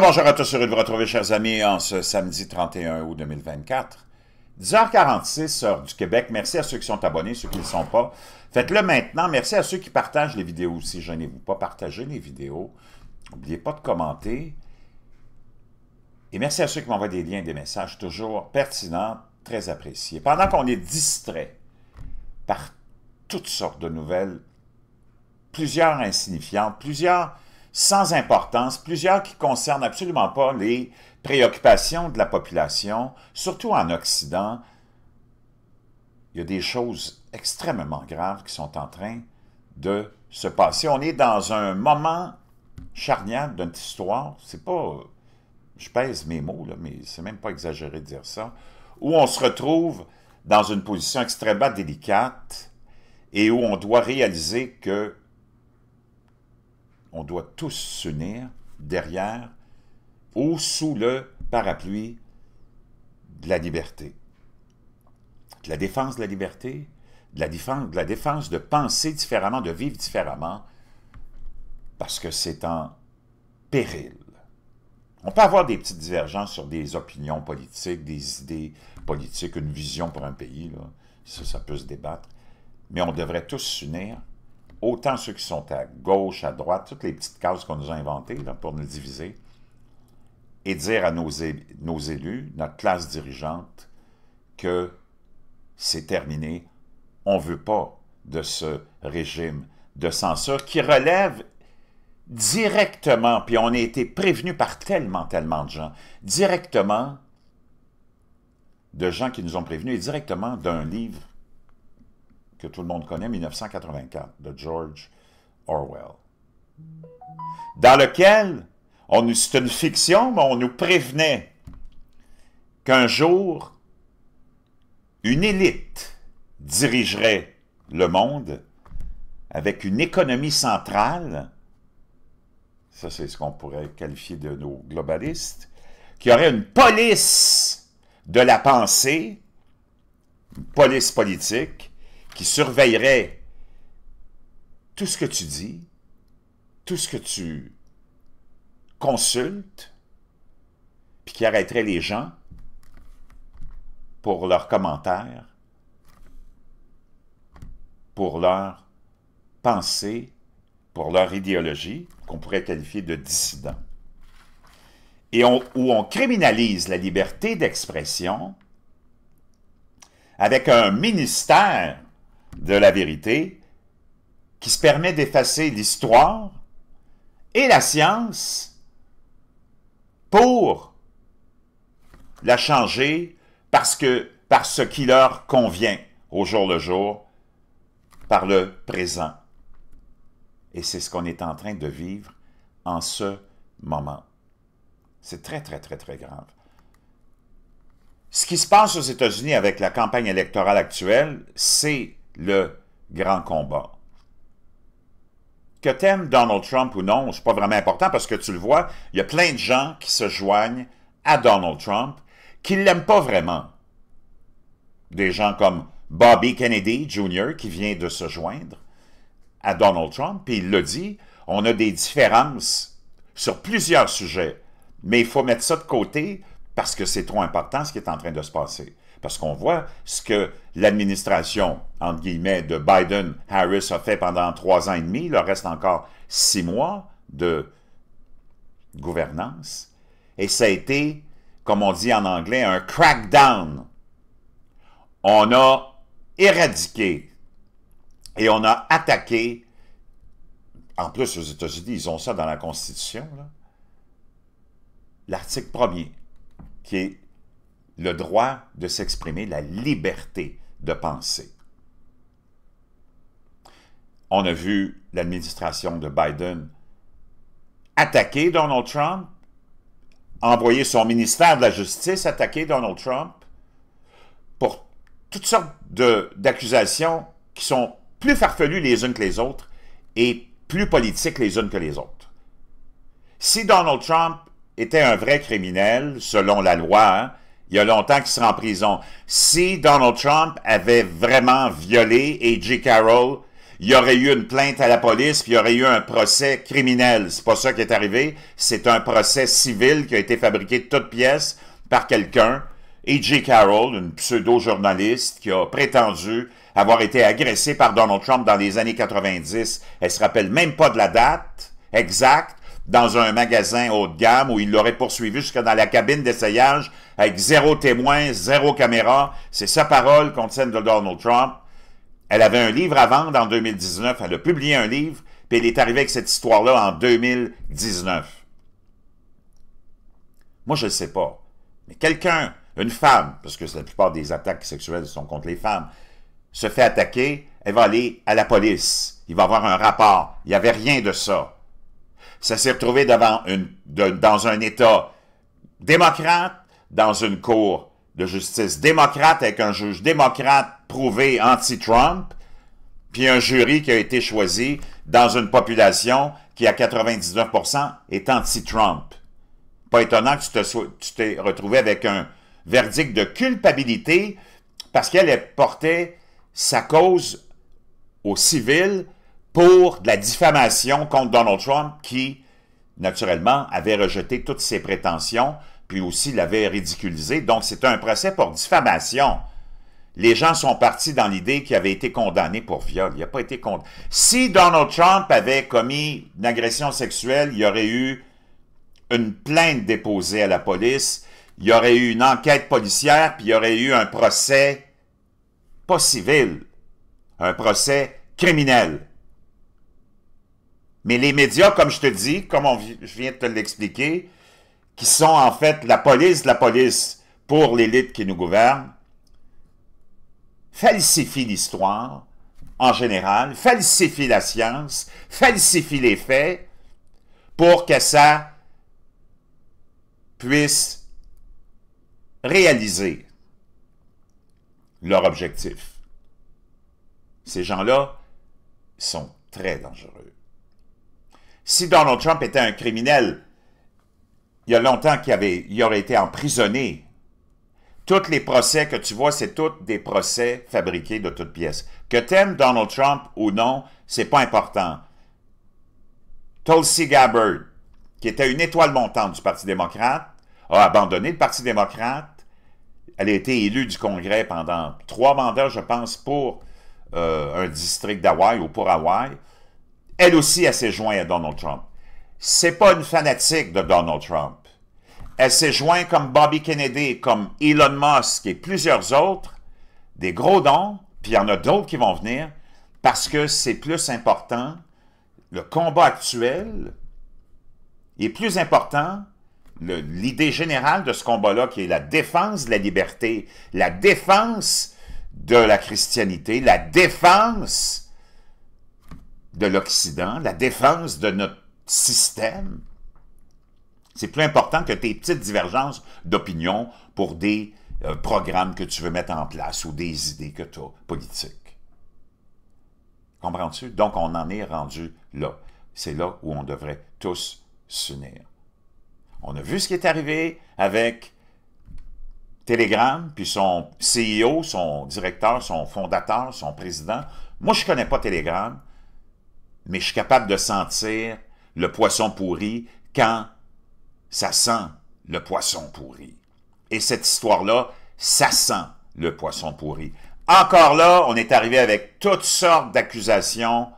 bonjour à tous, heureux de vous retrouver, chers amis, en ce samedi 31 août 2024. 10h46, heure du Québec. Merci à ceux qui sont abonnés, ceux qui ne le sont pas. Faites-le maintenant. Merci à ceux qui partagent les vidéos aussi. je vous pas, partagé les vidéos. N'oubliez pas de commenter. Et merci à ceux qui m'envoient des liens, des messages toujours pertinents, très appréciés. Pendant qu'on est distrait par toutes sortes de nouvelles, plusieurs insignifiantes, plusieurs sans importance, plusieurs qui concernent absolument pas les préoccupations de la population, surtout en Occident. Il y a des choses extrêmement graves qui sont en train de se passer. On est dans un moment charnière d'une histoire. C'est pas... Je pèse mes mots, là, mais c'est même pas exagéré de dire ça. Où on se retrouve dans une position extrêmement délicate et où on doit réaliser que on doit tous s'unir derrière ou sous le parapluie de la liberté. De la défense de la liberté, de la défense de, la défense de penser différemment, de vivre différemment, parce que c'est en péril. On peut avoir des petites divergences sur des opinions politiques, des idées politiques, une vision pour un pays, Ça, ça peut se débattre, mais on devrait tous s'unir autant ceux qui sont à gauche, à droite, toutes les petites cases qu'on nous a inventées pour nous diviser, et dire à nos, élus, notre classe dirigeante, que c'est terminé, on ne veut pas de ce régime de censure qui relève directement, puis on a été prévenu par tellement, tellement de gens, directement de gens qui nous ont prévenus et directement d'un livre que tout le monde connaît, 1984, de George Orwell, dans lequel, c'est une fiction, mais on nous prévenait qu'un jour, une élite dirigerait le monde avec une économie centrale, ça c'est ce qu'on pourrait qualifier de nos globalistes, qui aurait une police de la pensée, une police politique, qui surveillerait tout ce que tu dis, tout ce que tu consultes, puis qui arrêterait les gens pour leurs commentaires, pour leurs pensées, pour leur idéologie, qu'on pourrait qualifier de dissident. Et où on criminalise la liberté d'expression avec un ministère de la vérité qui se permet d'effacer l'histoire et la science pour la changer parce que par ce qui leur convient au jour le jour, par le présent. Et c'est ce qu'on est en train de vivre en ce moment. C'est très, très, très, très grave. Ce qui se passe aux États-Unis avec la campagne électorale actuelle, c'est le grand combat. Que t'aimes Donald Trump ou non, c'est pas vraiment important parce que tu le vois, il y a plein de gens qui se joignent à Donald Trump qui l'aiment pas vraiment. Des gens comme Bobby Kennedy Jr. qui vient de se joindre à Donald Trump, puis il le dit, on a des différences sur plusieurs sujets, mais il faut mettre ça de côté parce que c'est trop important ce qui est en train de se passer parce qu'on voit ce que l'administration, entre guillemets, de Biden-Harris a fait pendant trois ans et demi, il leur reste encore six mois de gouvernance, et ça a été, comme on dit en anglais, un crackdown. On a éradiqué et on a attaqué, en plus aux États-Unis, ils ont ça dans la Constitution, l'article premier qui est le droit de s'exprimer, la liberté de penser. On a vu l'administration de Biden attaquer Donald Trump, envoyer son ministère de la Justice attaquer Donald Trump pour toutes sortes d'accusations qui sont plus farfelues les unes que les autres et plus politiques les unes que les autres. Si Donald Trump était un vrai criminel, selon la loi, hein, il y a longtemps qu'il sera en prison. Si Donald Trump avait vraiment violé A.J. Carroll, il y aurait eu une plainte à la police, puis il y aurait eu un procès criminel. C'est pas ça qui est arrivé. C'est un procès civil qui a été fabriqué de toutes pièces par quelqu'un, A.J. Carroll, une pseudo-journaliste qui a prétendu avoir été agressée par Donald Trump dans les années 90. Elle se rappelle même pas de la date exacte, dans un magasin haut de gamme où il l'aurait poursuivi jusqu'à dans la cabine d'essayage avec zéro témoin, zéro caméra. C'est sa parole contre celle de Donald Trump. Elle avait un livre à vendre en 2019. Elle a publié un livre, puis elle est arrivée avec cette histoire-là en 2019. Moi, je ne sais pas. Mais quelqu'un, une femme, parce que la plupart des attaques sexuelles sont contre les femmes, se fait attaquer, elle va aller à la police. Il va avoir un rapport. Il n'y avait rien de ça ça s'est retrouvé devant une, dans un État démocrate, dans une cour de justice démocrate, avec un juge démocrate prouvé anti-Trump, puis un jury qui a été choisi dans une population qui, à 99%, est anti-Trump. Pas étonnant que tu t'es retrouvé avec un verdict de culpabilité parce qu'elle portait sa cause aux civils pour de la diffamation contre Donald Trump qui, naturellement, avait rejeté toutes ses prétentions, puis aussi l'avait ridiculisé. Donc, c'était un procès pour diffamation. Les gens sont partis dans l'idée qu'il avait été condamné pour viol. Il n'a pas été condamné. Si Donald Trump avait commis une agression sexuelle, il y aurait eu une plainte déposée à la police, il y aurait eu une enquête policière, puis il y aurait eu un procès, pas civil, un procès criminel. Mais les médias, comme je te dis, comme je viens de te l'expliquer, qui sont en fait la police de la police pour l'élite qui nous gouverne, falsifient l'histoire en général, falsifient la science, falsifient les faits pour que ça puisse réaliser leur objectif. Ces gens-là sont très dangereux. Si Donald Trump était un criminel, il y a longtemps qu'il avait, aurait été emprisonné. Tous les procès que tu vois, c'est tous des procès fabriqués de toutes pièces. Que t'aimes Donald Trump ou non, c'est pas important. Tulsi Gabbard, qui était une étoile montante du Parti démocrate, a abandonné le Parti démocrate. Elle a été élue du Congrès pendant trois mandats, je pense, pour euh, un district d'Hawaï ou pour Hawaï elle aussi, elle s'est jointe à Donald Trump. C'est pas une fanatique de Donald Trump. Elle s'est jointe comme Bobby Kennedy, comme Elon Musk et plusieurs autres, des gros dons, puis il y en a d'autres qui vont venir, parce que c'est plus important. Le combat actuel est plus important l'idée générale de ce combat-là, qui est la défense de la liberté, la défense de la christianité, la défense de l'Occident, la défense de notre système. C'est plus important que tes petites divergences d'opinion pour des euh, programmes que tu veux mettre en place ou des idées que tu as politiques. Comprends-tu? Donc, on en est rendu là. C'est là où on devrait tous s'unir. On a vu ce qui est arrivé avec Telegram, puis son CEO, son directeur, son fondateur, son président. Moi, je ne connais pas Telegram mais je suis capable de sentir le poisson pourri quand ça sent le poisson pourri. Et cette histoire-là, ça sent le poisson pourri. Encore là, on est arrivé avec toutes sortes d'accusations,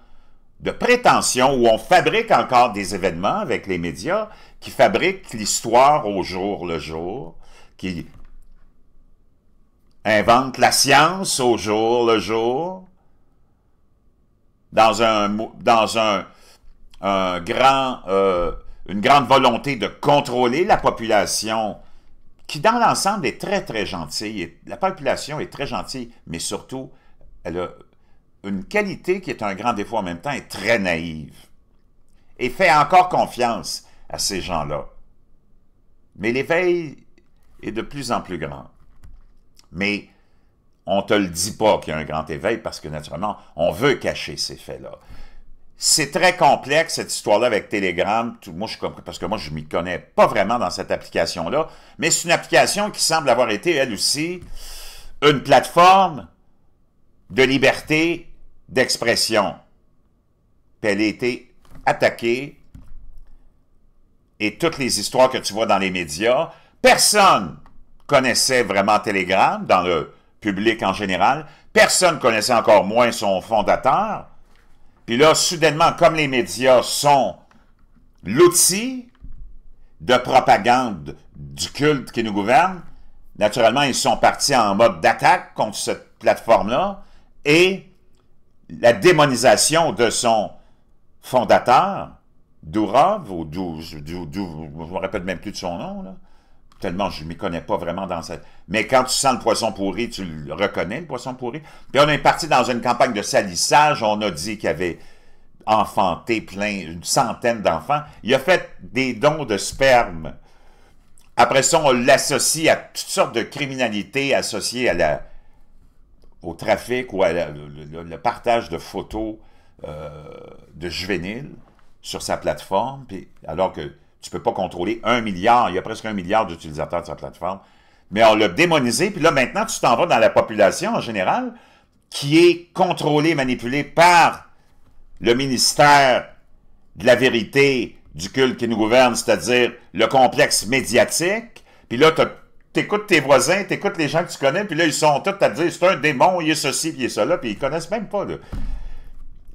de prétentions, où on fabrique encore des événements avec les médias qui fabriquent l'histoire au jour le jour, qui inventent la science au jour le jour, dans un, dans un, grand, euh, une grande volonté de contrôler la population, qui dans l'ensemble est très, très gentille. la population est très gentille, mais surtout, elle a une qualité qui est un grand défaut en même temps, est très naïve. Et fait encore confiance à ces gens-là. Mais l'éveil est de plus en plus grand. Mais on te le dit pas qu'il y a un grand éveil parce que naturellement, on veut cacher ces faits-là. C'est très complexe, cette histoire-là avec Telegram. Tout, moi, je parce que moi, je m'y connais pas vraiment dans cette application-là. Mais c'est une application qui semble avoir été, elle aussi, une plateforme de liberté d'expression. elle a été attaquée. Et toutes les histoires que tu vois dans les médias, personne connaissait vraiment Telegram dans le public en général. Personne connaissait encore moins son fondateur. Puis là, soudainement, comme les médias sont l'outil de propagande du culte qui nous gouverne, naturellement, ils sont partis en mode d'attaque contre cette plateforme-là et la démonisation de son fondateur, Dourov, ou je ne me rappelle même plus de son nom, là, tellement je ne m'y connais pas vraiment dans cette... Mais quand tu sens le poisson pourri, tu le reconnais, le poisson pourri. Puis on est parti dans une campagne de salissage. On a dit qu'il y avait enfanté plein, une centaine d'enfants. Il a fait des dons de sperme. Après ça, on l'associe à toutes sortes de criminalités associées à la, au trafic ou à le, partage de photos euh, de juvéniles sur sa plateforme, puis, alors que tu peux pas contrôler un milliard. Il y a presque un milliard d'utilisateurs de sa plateforme. Mais on l'a démonisé. Puis là, maintenant, tu t'en vas dans la population en général qui est contrôlée, manipulée par le ministère de la vérité du culte qui nous gouverne, c'est-à-dire le complexe médiatique. Puis là, tu écoutes tes voisins, tu écoutes les gens que tu connais, puis là, ils sont tous à te dire, c'est un démon, il est ceci, puis il est cela, puis ils connaissent même pas.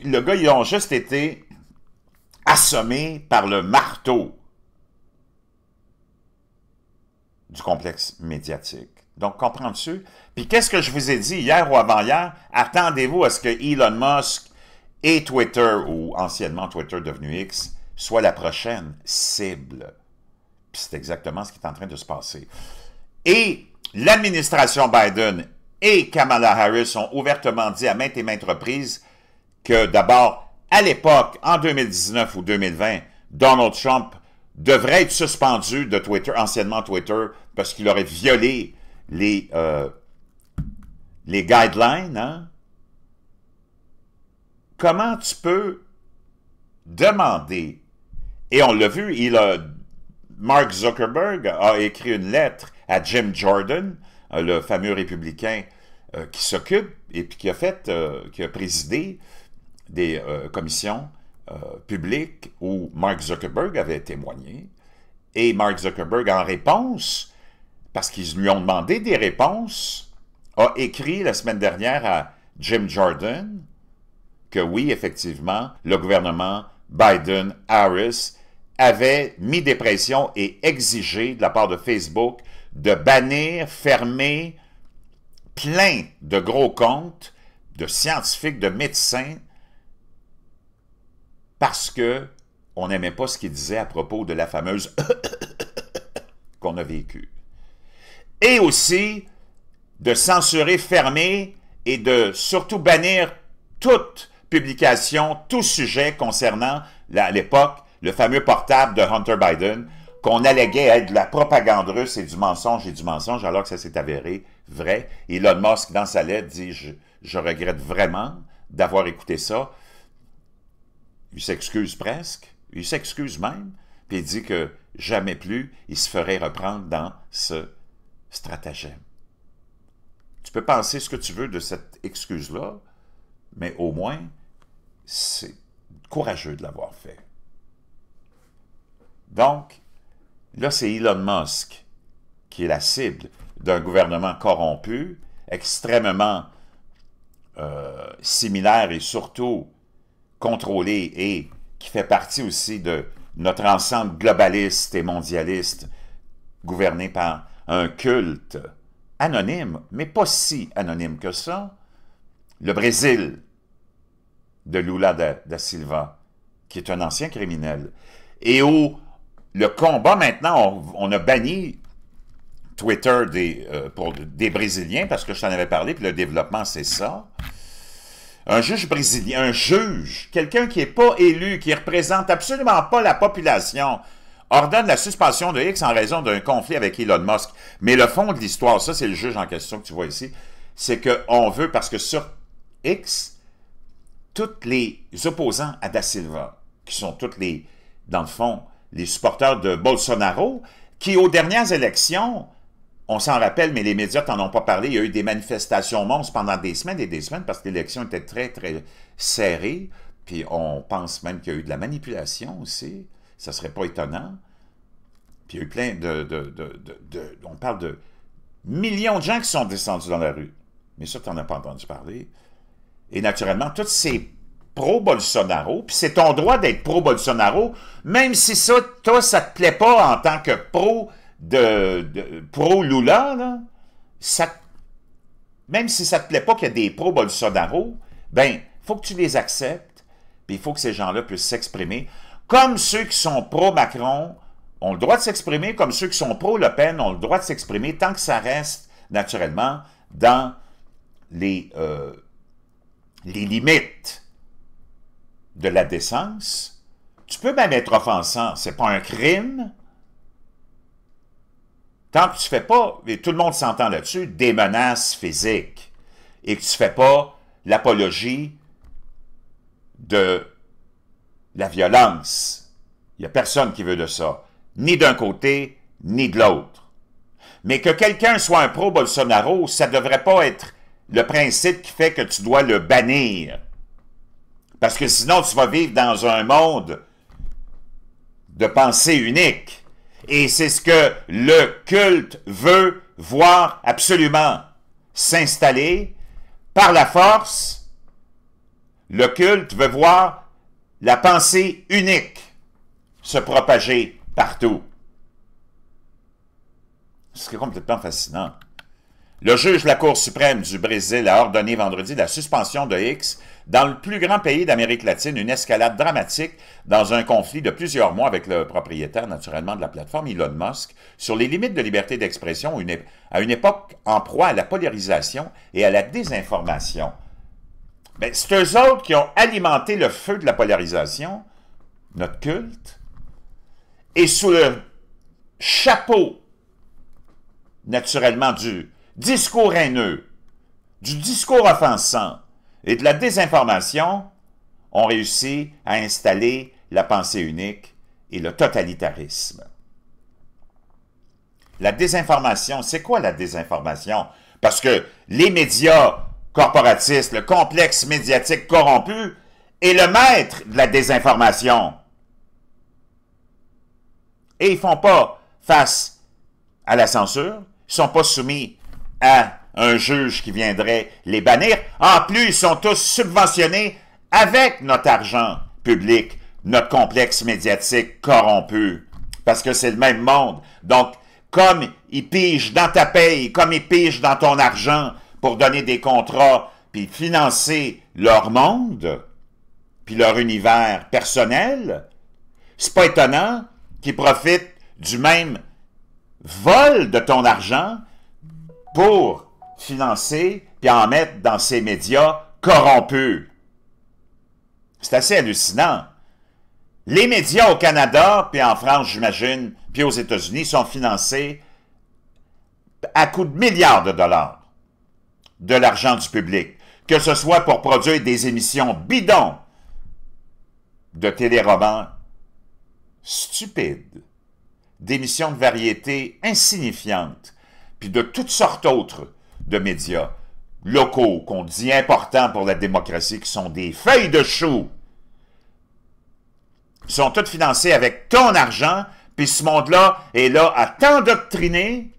Le gars, ils ont juste été assommés par le marteau du complexe médiatique. Donc, comprends-tu? Puis qu'est-ce que je vous ai dit hier ou avant-hier? Attendez-vous à ce que Elon Musk et Twitter, ou anciennement Twitter devenu X, soit la prochaine cible. Puis c'est exactement ce qui est en train de se passer. Et l'administration Biden et Kamala Harris ont ouvertement dit à maintes et maintes reprises que d'abord, à l'époque, en 2019 ou 2020, Donald Trump devrait être suspendu de Twitter, anciennement Twitter, parce qu'il aurait violé les, euh, les guidelines. Hein? Comment tu peux demander, et on l'a vu, il a, Mark Zuckerberg a écrit une lettre à Jim Jordan, euh, le fameux républicain euh, qui s'occupe et puis qui a fait, qui a présidé des commissions euh, public où Mark Zuckerberg avait témoigné. Et Mark Zuckerberg, en réponse, parce qu'ils lui ont demandé des réponses, a écrit la semaine dernière à Jim Jordan que oui, effectivement, le gouvernement Biden-Harris avait mis des pressions et exigé de la part de Facebook de bannir, fermer plein de gros comptes de scientifiques, de médecins, parce que on n'aimait pas ce qu'il disait à propos de la fameuse qu'on a vécue. Et aussi de censurer, fermer et de surtout bannir toute publication, tout sujet concernant, à l'époque, le fameux portable de Hunter Biden, qu'on alléguait être de la propagande russe et du mensonge et du mensonge, alors que ça s'est avéré vrai. Elon Musk, dans sa lettre, dit je regrette vraiment d'avoir écouté ça il s'excuse presque, il s'excuse même, puis il dit que jamais plus il se ferait reprendre dans ce stratagème. Tu peux penser ce que tu veux de cette excuse-là, mais au moins, c'est courageux de l'avoir fait. Donc, là, c'est Elon Musk qui est la cible d'un gouvernement corrompu, extrêmement euh, similaire et surtout contrôlé et qui fait partie aussi de notre ensemble globaliste et mondialiste, gouverné par un culte anonyme, mais pas si anonyme que ça, le Brésil de Lula da, Silva, qui est un ancien criminel, et où le combat maintenant, on, a banni Twitter des, euh, pour des Brésiliens, parce que je t'en avais parlé, puis le développement, c'est ça un juge brésilien, un juge, quelqu'un qui n'est pas élu, qui ne représente absolument pas la population, ordonne la suspension de X en raison d'un conflit avec Elon Musk. Mais le fond de l'histoire, ça c'est le juge en question que tu vois ici, c'est qu'on veut, parce que sur X, tous les opposants à Da Silva, qui sont tous les, dans le fond, les supporters de Bolsonaro, qui aux dernières élections on s'en rappelle, mais les médias t'en ont pas parlé. Il y a eu des manifestations monstres pendant des semaines et des semaines parce que l'élection était très, très serrée. Puis on pense même qu'il y a eu de la manipulation aussi. Ça serait pas étonnant. Puis il y a eu plein de... de, de, de on parle de millions de gens qui sont descendus dans la rue. Mais ça, tu n'en as pas entendu parler. Et naturellement, tous ces pro-Bolsonaro, puis c'est ton droit d'être pro-Bolsonaro, même si ça, toi, ça te plaît pas en tant que pro de, pro-Lula, même si ça ne te plaît pas qu'il y a des pro-Bolsonaro, ben, faut que tu les acceptes, puis il faut que ces gens-là puissent s'exprimer. Comme ceux qui sont pro-Macron ont le droit de s'exprimer, comme ceux qui sont pro-Le Pen ont le droit de s'exprimer, tant que ça reste, naturellement, dans les, euh, les limites de la décence. Tu peux même être offensant, n'est pas un crime, Tant que tu fais pas, et tout le monde s'entend là-dessus, des menaces physiques, et que tu fais pas l'apologie de la violence, il n'y a personne qui veut de ça, ni d'un côté, ni de l'autre. Mais que quelqu'un soit un pro-Bolsonaro, ça ne devrait pas être le principe qui fait que tu dois le bannir. Parce que sinon, tu vas vivre dans un monde de pensée unique. Et c'est ce que le culte veut voir absolument s'installer par la force. Le culte veut voir la pensée unique se propager partout. Ce qui est complètement fascinant. Le juge de la Cour suprême du Brésil a ordonné vendredi la suspension de X dans le plus grand pays d'Amérique latine, une escalade dramatique dans un conflit de plusieurs mois avec le propriétaire, naturellement, de la plateforme, Elon Musk, sur les limites de liberté d'expression à une époque en proie à la polarisation et à la désinformation. Mais ben, c'est eux autres qui ont alimenté le feu de la polarisation, notre culte, et sous le chapeau, naturellement, du discours haineux, du discours offensant, et de la désinformation ont réussi à installer la pensée unique et le totalitarisme. La désinformation, c'est quoi la désinformation? Parce que les médias corporatistes, le complexe médiatique corrompu est le maître de la désinformation. Et ils ne font pas face à la censure, ils ne sont pas soumis à un juge qui viendrait les bannir. En plus, ils sont tous subventionnés avec notre argent public, notre complexe médiatique corrompu, parce que c'est le même monde. Donc, comme ils pigent dans ta paye, comme ils pigent dans ton argent pour donner des contrats, puis financer leur monde, puis leur univers personnel, c'est pas étonnant qu'ils profitent du même vol de ton argent pour Financés puis en mettre dans ces médias corrompus. C'est assez hallucinant. Les médias au Canada, puis en France, j'imagine, puis aux États-Unis, sont financés à coups de milliards de dollars de l'argent du public, que ce soit pour produire des émissions bidons de téléromans stupides, d'émissions de variété insignifiantes, puis de toutes sortes autres, de médias locaux qu'on dit importants pour la démocratie, qui sont des feuilles de chou, sont toutes financées avec ton argent, puis ce monde-là est là à t'endoctriner,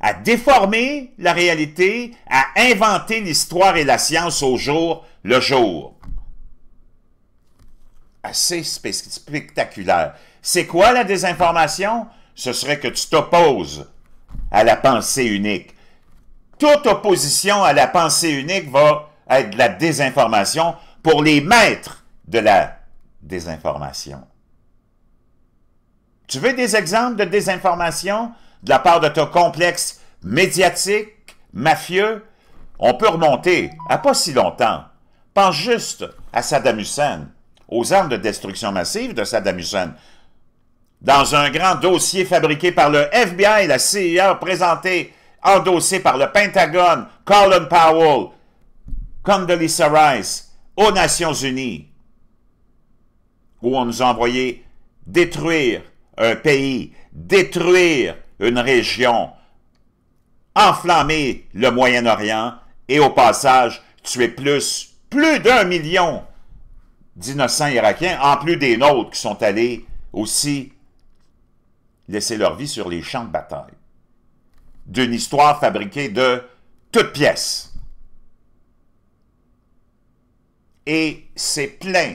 à déformer la réalité, à inventer l'histoire et la science au jour le jour. Assez spectaculaire. C'est quoi la désinformation? Ce serait que tu t'opposes à la pensée unique toute opposition à la pensée unique va être de la désinformation pour les maîtres de la désinformation. Tu veux des exemples de désinformation de la part de ton complexe médiatique, mafieux? On peut remonter à pas si longtemps. Pense juste à Saddam Hussein, aux armes de destruction massive de Saddam Hussein. Dans un grand dossier fabriqué par le FBI et la CIA présenté endossé par le Pentagone, Colin Powell, Condoleezza Rice, aux Nations Unies, où on nous a envoyé détruire un pays, détruire une région, enflammer le Moyen-Orient et au passage tuer plus, plus d'un million d'innocents irakiens, en plus des nôtres qui sont allés aussi laisser leur vie sur les champs de bataille d'une histoire fabriquée de toutes pièces. Et c'est plein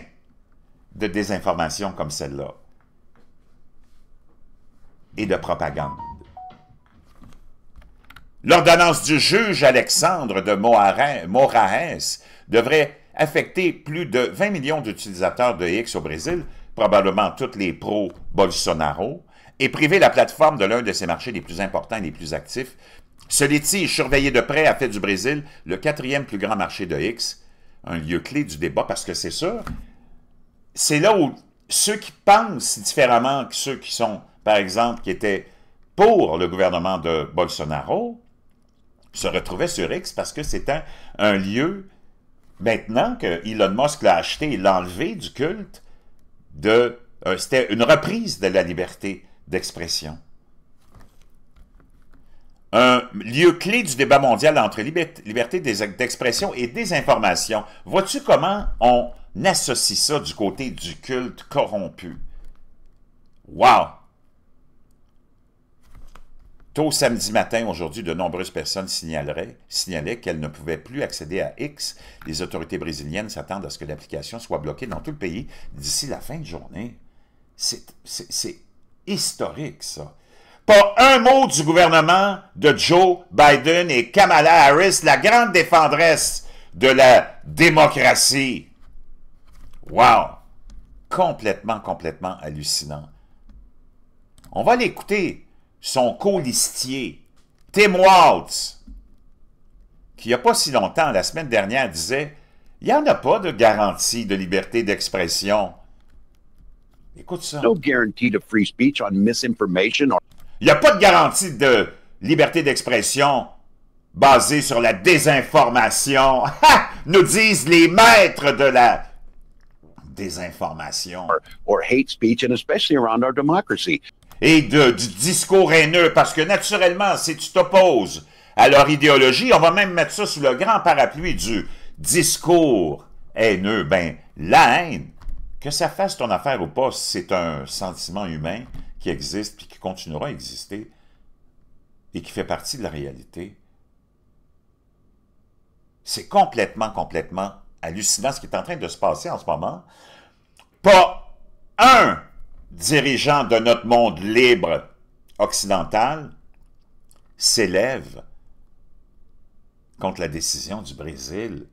de désinformation comme celle-là et de propagande. L'ordonnance du juge Alexandre de Moraes devrait affecter plus de 20 millions d'utilisateurs de X au Brésil, probablement toutes les pro-Bolsonaro, et priver la plateforme de l'un de ses marchés les plus importants et les plus actifs. Ce litige surveillé de près a fait du Brésil le quatrième plus grand marché de X, un lieu clé du débat parce que c'est sûr, c'est là où ceux qui pensent différemment que ceux qui sont, par exemple, qui étaient pour le gouvernement de Bolsonaro, se retrouvaient sur X parce que c'était un, lieu, maintenant que Elon Musk l'a acheté et l'a du culte, euh, c'était une reprise de la liberté d'expression. Un lieu clé du débat mondial entre liberté d'expression et désinformation. Vois-tu comment on associe ça du côté du culte corrompu? Wow! Tôt samedi matin, aujourd'hui, de nombreuses personnes signaleraient, signalaient qu'elles ne pouvaient plus accéder à X. Les autorités brésiliennes s'attendent à ce que l'application soit bloquée dans tout le pays d'ici la fin de journée. C'est historique, ça. Pas un mot du gouvernement de Joe Biden et Kamala Harris, la grande défendresse de la démocratie. Wow! Complètement, complètement hallucinant. On va l'écouter, son colistier, Tim Waltz, qui il n'y a pas si longtemps, la semaine dernière, disait « Il n'y en a pas de garantie de liberté d'expression. » Écoute ça. Il n'y a pas de garantie de liberté d'expression basée sur la désinformation, nous disent les maîtres de la désinformation. Or, hate speech, and especially around our democracy. Et du discours haineux, parce que naturellement, si tu t'opposes à leur idéologie, on va même mettre ça sous le grand parapluie du discours haineux. Ben, la haine, que ça fasse ton affaire ou pas, c'est un sentiment humain qui existe et qui continuera à exister et qui fait partie de la réalité. C'est complètement, complètement hallucinant ce qui est en train de se passer en ce moment. Pas un dirigeant de notre monde libre occidental s'élève contre la décision du Brésil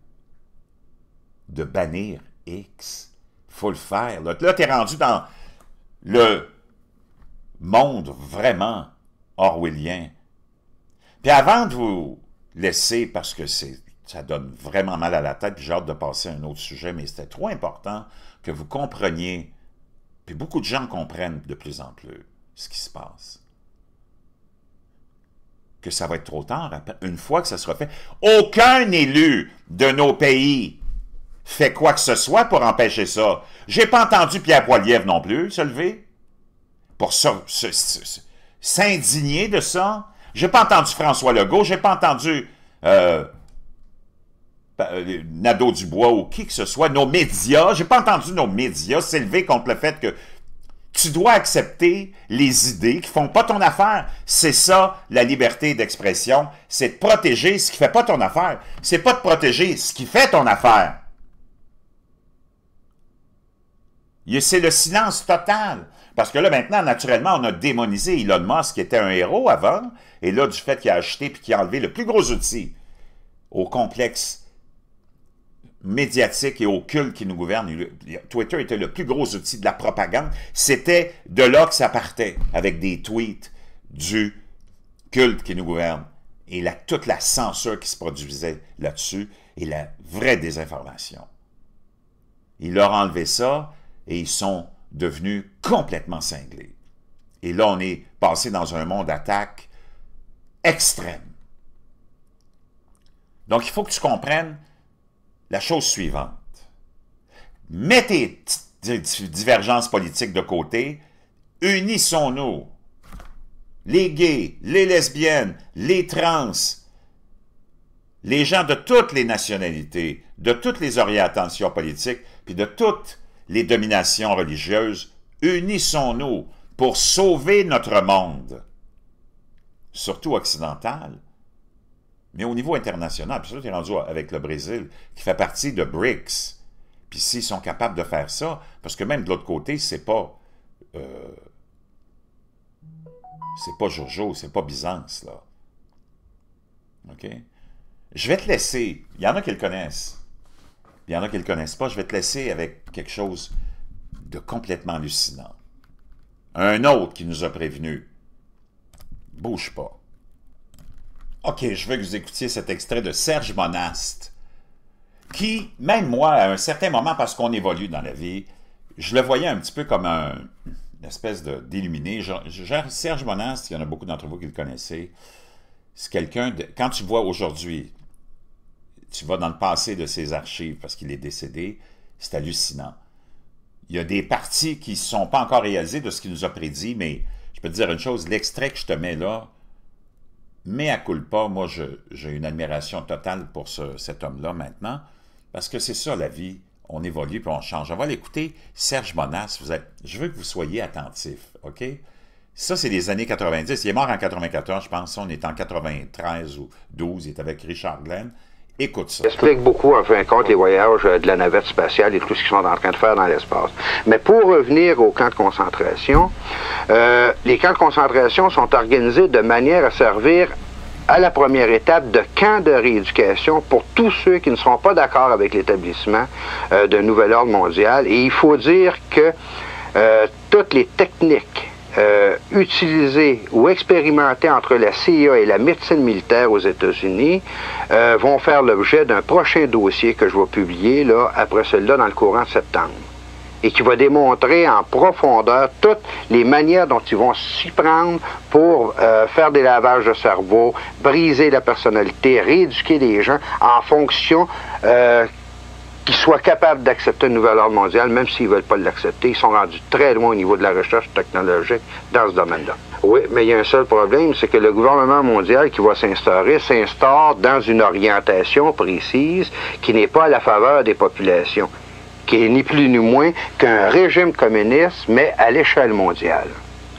de bannir X faut le faire. Là, tu es rendu dans le monde vraiment orwellien. Puis avant de vous laisser, parce que ça donne vraiment mal à la tête, puis j'ai hâte de passer à un autre sujet, mais c'était trop important que vous compreniez, puis beaucoup de gens comprennent de plus en plus ce qui se passe. Que ça va être trop tard, une fois que ça sera fait. Aucun élu de nos pays fait quoi que ce soit pour empêcher ça. J'ai pas entendu Pierre Poilievre non plus se lever pour s'indigner de ça. J'ai pas entendu François Legault, j'ai pas entendu Nado euh, euh, Nadeau Dubois ou qui que ce soit, nos médias, j'ai pas entendu nos médias s'élever contre le fait que tu dois accepter les idées qui font pas ton affaire. C'est ça, la liberté d'expression. C'est de protéger ce qui fait pas ton affaire. C'est pas de protéger ce qui fait ton affaire. C'est le silence total. Parce que là, maintenant, naturellement, on a démonisé Elon Musk, qui était un héros avant, et là, du fait qu'il a acheté puis qu'il a enlevé le plus gros outil au complexe médiatique et au culte qui nous gouverne, Twitter était le plus gros outil de la propagande. C'était de là que ça partait, avec des tweets du culte qui nous gouverne et la, toute la censure qui se produisait là-dessus et la vraie désinformation. Il leur a enlevé ça, et ils sont devenus complètement cinglés. Et là, on est passé dans un monde d'attaque extrême. Donc, il faut que tu comprennes la chose suivante. Mets tes divergences politiques de côté, unissons-nous. Les gays, les lesbiennes, les trans, les gens de toutes les nationalités, de toutes les orientations politiques, puis de toutes les dominations religieuses, unissons-nous pour sauver notre monde, surtout occidental, mais au niveau international. Puis ça, tu es rendu avec le Brésil, qui fait partie de BRICS. Puis s'ils sont capables de faire ça, parce que même de l'autre côté, c'est pas... Euh, c'est pas Jojo, c'est pas Byzance, là. OK? Je vais te laisser. Il y en a qui le connaissent il y en a qui ne le connaissent pas, je vais te laisser avec quelque chose de complètement hallucinant. Un autre qui nous a prévenus. Bouge pas. OK, je veux que vous écoutiez cet extrait de Serge Monast, qui, même moi, à un certain moment, parce qu'on évolue dans la vie, je le voyais un petit peu comme un, une espèce d'illuminé. Serge Monast, il y en a beaucoup d'entre vous qui le connaissez, c'est quelqu'un, de... quand tu vois aujourd'hui, tu vas dans le passé de ses archives parce qu'il est décédé, c'est hallucinant. Il y a des parties qui ne sont pas encore réalisées de ce qu'il nous a prédit, mais je peux te dire une chose, l'extrait que je te mets là, mais à pas. moi j'ai une admiration totale pour cet homme-là maintenant, parce que c'est ça la vie, on évolue puis on change. On va l'écouter, Serge Bonas, je veux que vous soyez attentif, OK? Ça, c'est des années 90. Il est mort en 94, je pense. On est en 93 ou 12. Il est avec Richard Glenn. J'explique explique beaucoup, en fin de compte, les voyages euh, de la navette spatiale et tout ce qu'ils sont en train de faire dans l'espace. Mais pour revenir aux camps de concentration, euh, les camps de concentration sont organisés de manière à servir à la première étape de camp de rééducation pour tous ceux qui ne seront pas d'accord avec l'établissement euh, d'un nouvel ordre mondial. Et il faut dire que toutes les techniques euh, utilisés ou expérimentés entre la CIA et la médecine militaire aux États-Unis euh, vont faire l'objet d'un prochain dossier que je vais publier là, après celui-là dans le courant de septembre et qui va démontrer en profondeur toutes les manières dont ils vont s'y prendre pour euh, faire des lavages de cerveau, briser la personnalité, rééduquer les gens en fonction soient capables d'accepter une nouvelle ordre mondiale, même s'ils ne veulent pas l'accepter. Ils sont rendus très loin au niveau de la recherche technologique dans ce domaine-là. Oui, mais il y a un seul problème, c'est que le gouvernement mondial qui va s'instaurer s'instaure dans une orientation précise qui n'est pas à la faveur des populations, qui est ni plus ni moins qu'un régime communiste, mais à l'échelle mondiale.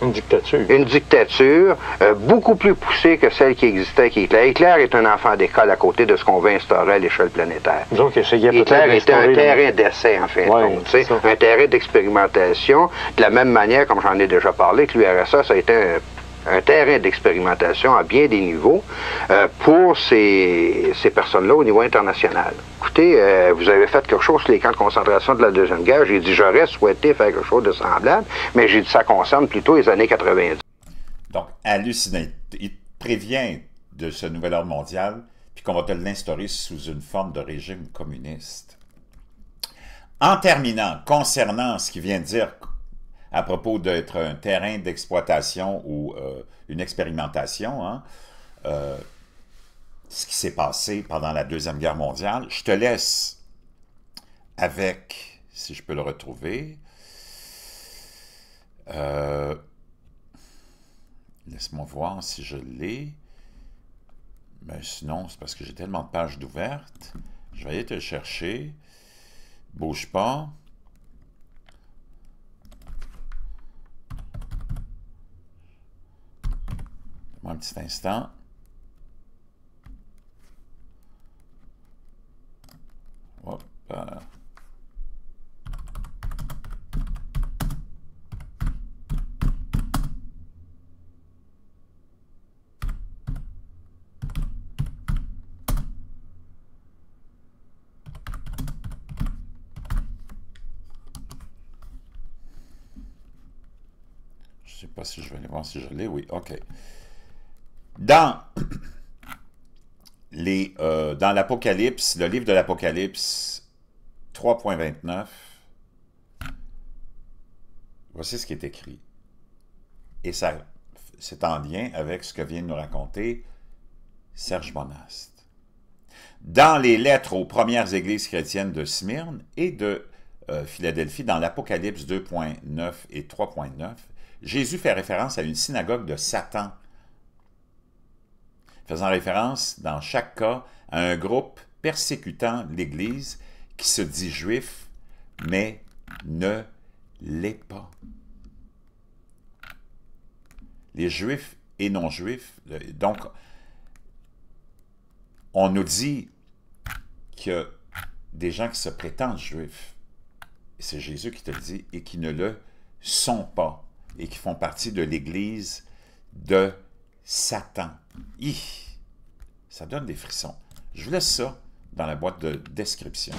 Une dictature. Une dictature euh, beaucoup plus poussée que celle qui existait avec Hitler. Hitler est un enfant d'école à côté de ce qu'on veut instaurer à l'échelle planétaire. Donc, essayait Hitler était un terrain d'essai, en fin de compte. un terrain d'expérimentation. De la même manière, comme j'en ai déjà parlé, que l'URSS a été un un terrain d'expérimentation à bien des niveaux euh, pour ces, ces personnes-là au niveau international. Écoutez, euh, vous avez fait quelque chose sur les camps de concentration de la Deuxième Guerre. J'ai dit, j'aurais souhaité faire quelque chose de semblable, mais j'ai dit, ça concerne plutôt les années 90. Donc, hallucinant. Il prévient de ce nouvel ordre mondial, puis qu'on va te l'instaurer sous une forme de régime communiste. En terminant, concernant ce qui vient de dire à propos d'être un terrain d'exploitation ou euh, une expérimentation, hein, euh, ce qui s'est passé pendant la Deuxième Guerre mondiale. Je te laisse avec, si je peux le retrouver, euh, laisse-moi voir si je l'ai. Mais sinon, c'est parce que j'ai tellement de pages d'ouvertes. Je vais aller te chercher. Bouge pas. Un petit instant. Euh. Je sais pas si je vais aller voir si je l'ai. Oui, OK dans euh, dans l'Apocalypse, le livre de l'Apocalypse 3.29, voici ce qui est écrit. Et c'est en lien avec ce que vient de nous raconter Serge Bonast. Dans les lettres aux premières églises chrétiennes de Smyrne et de euh, Philadelphie, dans l'Apocalypse 2.9 et 3.9, Jésus fait référence à une synagogue de Satan faisant référence dans chaque cas à un groupe persécutant l'Église qui se dit juif, mais ne l'est pas. Les juifs et non-juifs, donc, on nous dit que des gens qui se prétendent juifs, c'est Jésus qui te le dit, et qui ne le sont pas, et qui font partie de l'Église de Satan. I. ça donne des frissons. Je vous laisse ça dans la boîte de description.